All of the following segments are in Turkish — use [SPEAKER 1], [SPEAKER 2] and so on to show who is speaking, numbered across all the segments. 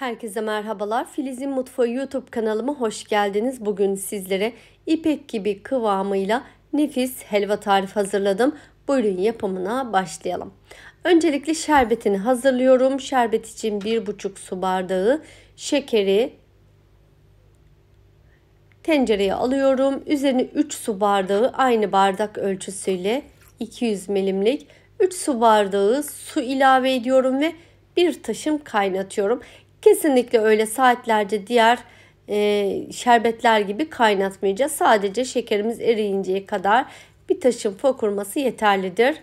[SPEAKER 1] Herkese merhabalar. Filiz'in Mutfağı YouTube kanalıma hoş geldiniz. Bugün sizlere ipek gibi kıvamıyla nefis helva tarifi hazırladım. Buyurun yapımına başlayalım. Öncelikle şerbetini hazırlıyorum. Şerbet için 1,5 su bardağı şekeri tencereye alıyorum. Üzerine 3 su bardağı aynı bardak ölçüsüyle 200 milimlik 3 su bardağı su ilave ediyorum ve bir taşım kaynatıyorum. Kesinlikle öyle saatlerce diğer e, şerbetler gibi kaynatmayacağız. Sadece şekerimiz eriyinceye kadar bir taşın fokurması yeterlidir.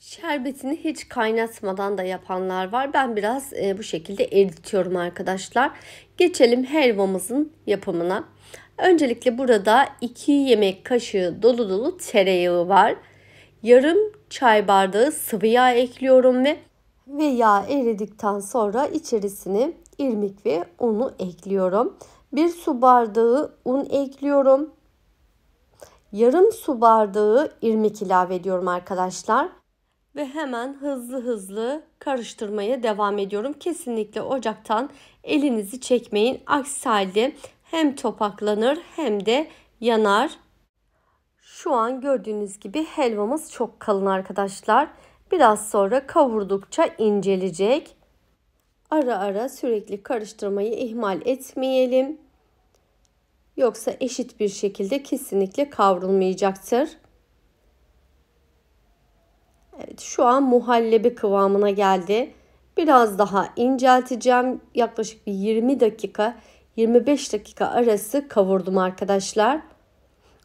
[SPEAKER 1] Şerbetini hiç kaynatmadan da yapanlar var. Ben biraz e, bu şekilde eritiyorum arkadaşlar. Geçelim helvamızın yapımına. Öncelikle burada 2 yemek kaşığı dolu dolu tereyağı var. Yarım çay bardağı sıvı yağ ekliyorum ve ve yağ eridikten sonra içerisine irmik ve unu ekliyorum. Bir su bardağı un ekliyorum. Yarım su bardağı irmik ilave ediyorum arkadaşlar. Ve hemen hızlı hızlı karıştırmaya devam ediyorum. Kesinlikle ocaktan elinizi çekmeyin. Aksi halde hem topaklanır hem de yanar. Şu an gördüğünüz gibi helvamız çok kalın arkadaşlar. Biraz sonra kavurdukça incelecek. Ara ara sürekli karıştırmayı ihmal etmeyelim. Yoksa eşit bir şekilde kesinlikle kavrulmayacaktır. Evet, şu an muhallebi kıvamına geldi. Biraz daha incelteceğim. Yaklaşık bir 20 dakika, 25 dakika arası kavurdum arkadaşlar.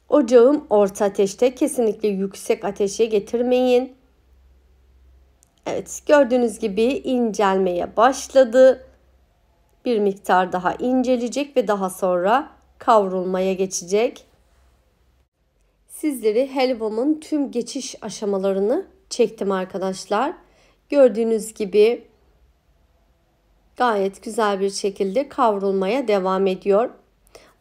[SPEAKER 1] Ocağım orta ateşte. Kesinlikle yüksek ateşe getirmeyin. Evet gördüğünüz gibi incelmeye başladı. Bir miktar daha incelecek ve daha sonra kavrulmaya geçecek. Sizleri helvamın tüm geçiş aşamalarını çektim arkadaşlar. Gördüğünüz gibi gayet güzel bir şekilde kavrulmaya devam ediyor.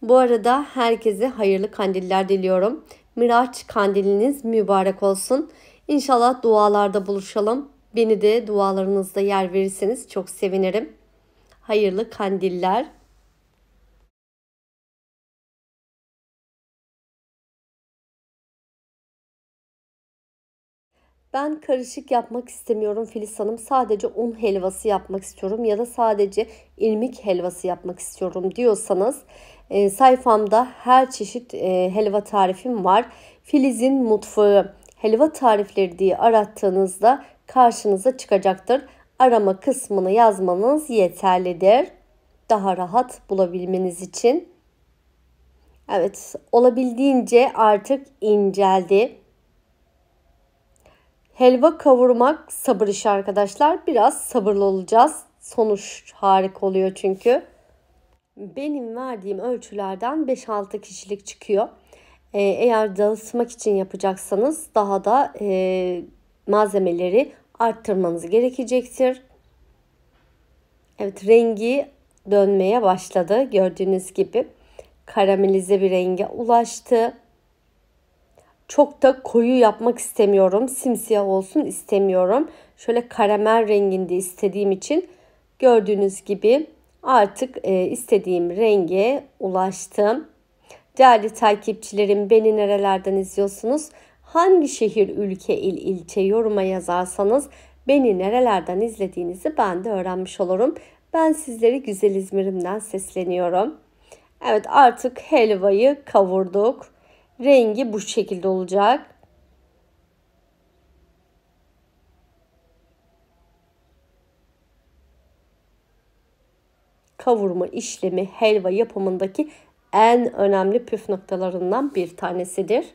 [SPEAKER 1] Bu arada herkese hayırlı kandiller diliyorum. Miraç kandiliniz mübarek olsun. İnşallah dualarda buluşalım. Beni de dualarınızda yer verirseniz çok sevinirim. Hayırlı kandiller. Ben karışık yapmak istemiyorum Filiz Hanım. Sadece un helvası yapmak istiyorum ya da sadece irmik helvası yapmak istiyorum diyorsanız e, sayfamda her çeşit e, helva tarifim var. Filiz'in mutfağı helva tarifleri diye arattığınızda karşınıza çıkacaktır. Arama kısmını yazmanız yeterlidir. Daha rahat bulabilmeniz için. Evet, olabildiğince artık inceldi. Helva kavurmak sabır işi arkadaşlar. Biraz sabırlı olacağız. Sonuç harika oluyor çünkü. Benim verdiğim ölçülerden 5-6 kişilik çıkıyor. Ee, eğer dağıtmak için yapacaksanız daha da e, malzemeleri arttırmanız gerekecektir. Evet rengi dönmeye başladı gördüğünüz gibi. Karamelize bir renge ulaştı. Çok da koyu yapmak istemiyorum. Simsiyah olsun istemiyorum. Şöyle karamel renginde istediğim için gördüğünüz gibi artık e, istediğim renge ulaştım. Değerli takipçilerim beni nerelerden izliyorsunuz? Hangi şehir, ülke, il, ilçe yoruma yazarsanız beni nerelerden izlediğinizi ben de öğrenmiş olurum. Ben sizleri güzel İzmir'imden sesleniyorum. Evet artık helvayı kavurduk. Rengi bu şekilde olacak. Kavurma işlemi helva yapımındaki en önemli püf noktalarından bir tanesidir.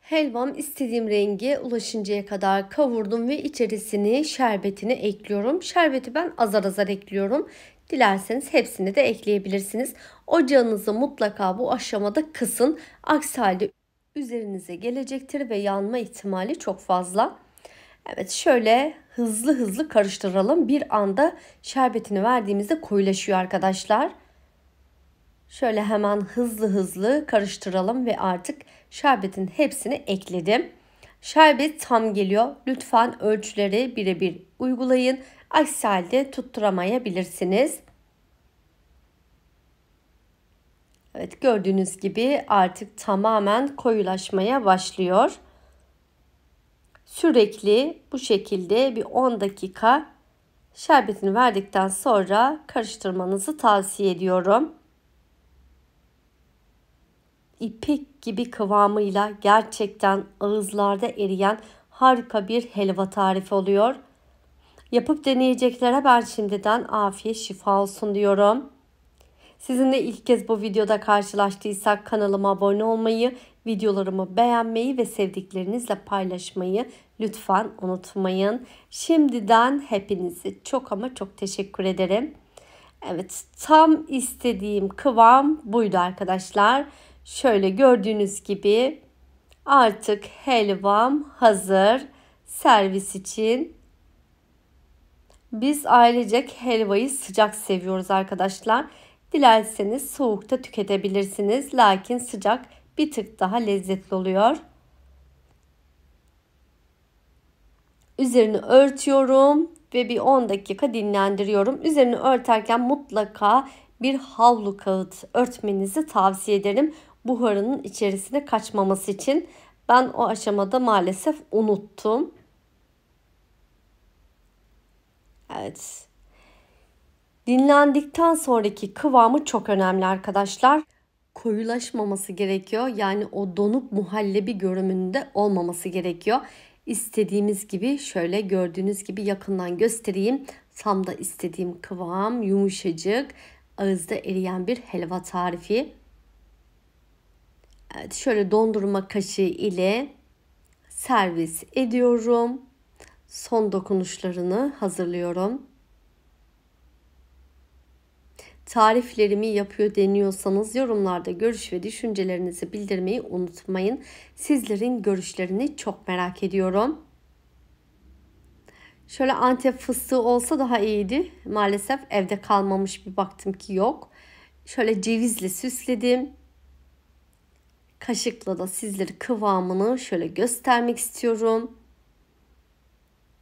[SPEAKER 1] Helvam istediğim rengi ulaşıncaya kadar kavurdum ve içerisini şerbetini ekliyorum. Şerbeti ben azar azar ekliyorum. Dilerseniz hepsini de ekleyebilirsiniz. Ocağınızı mutlaka bu aşamada kısın. Aksi halde üzerinize gelecektir ve yanma ihtimali çok fazla. Evet şöyle hızlı hızlı karıştıralım. Bir anda şerbetini verdiğimizde koyulaşıyor arkadaşlar. Şöyle hemen hızlı hızlı karıştıralım ve artık şerbetin hepsini ekledim. Şerbet tam geliyor. Lütfen ölçüleri birebir uygulayın. Aksi halde tutturamayabilirsiniz. Evet gördüğünüz gibi artık tamamen koyulaşmaya başlıyor. Sürekli bu şekilde bir 10 dakika şerbetini verdikten sonra karıştırmanızı tavsiye ediyorum ipek gibi kıvamıyla gerçekten ağızlarda eriyen harika bir helva tarifi oluyor. Yapıp deneyeceklere ben şimdiden afiyet şifa olsun diyorum. Sizinle ilk kez bu videoda karşılaştıysak kanalıma abone olmayı, videolarımı beğenmeyi ve sevdiklerinizle paylaşmayı lütfen unutmayın. Şimdiden hepinizi çok ama çok teşekkür ederim. Evet tam istediğim kıvam buydu arkadaşlar. Şöyle gördüğünüz gibi artık helvam hazır servis için. Biz ailecek helvayı sıcak seviyoruz arkadaşlar. Dilerseniz soğukta tüketebilirsiniz. Lakin sıcak bir tık daha lezzetli oluyor. Üzerini örtüyorum ve bir 10 dakika dinlendiriyorum. Üzerini örterken mutlaka bir havlu kağıt örtmenizi tavsiye ederim buharının içerisine kaçmaması için ben o aşamada maalesef unuttum. Evet. Dinlendikten sonraki kıvamı çok önemli arkadaşlar. Koyulaşmaması gerekiyor. Yani o donuk muhallebi görünümünde olmaması gerekiyor. İstediğimiz gibi şöyle gördüğünüz gibi yakından göstereyim. Tam da istediğim kıvam, yumuşacık, ağızda eriyen bir helva tarifi. Evet, şöyle dondurma kaşığı ile servis ediyorum. Son dokunuşlarını hazırlıyorum. Tariflerimi yapıyor deniyorsanız yorumlarda görüş ve düşüncelerinizi bildirmeyi unutmayın. Sizlerin görüşlerini çok merak ediyorum. Şöyle Antep fıstığı olsa daha iyiydi. Maalesef evde kalmamış bir baktım ki yok. Şöyle cevizle süsledim. Kaşıkla da sizlere kıvamını şöyle göstermek istiyorum.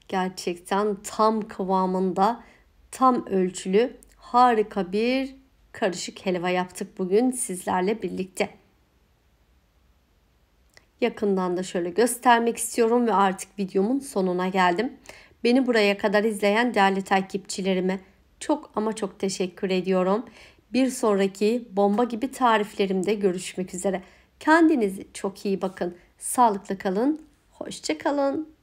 [SPEAKER 1] Gerçekten tam kıvamında, tam ölçülü harika bir karışık helva yaptık bugün sizlerle birlikte. Yakından da şöyle göstermek istiyorum ve artık videomun sonuna geldim. Beni buraya kadar izleyen değerli takipçilerime çok ama çok teşekkür ediyorum. Bir sonraki bomba gibi tariflerimde görüşmek üzere. Kendinizi çok iyi bakın. Sağlıklı kalın. Hoşça kalın.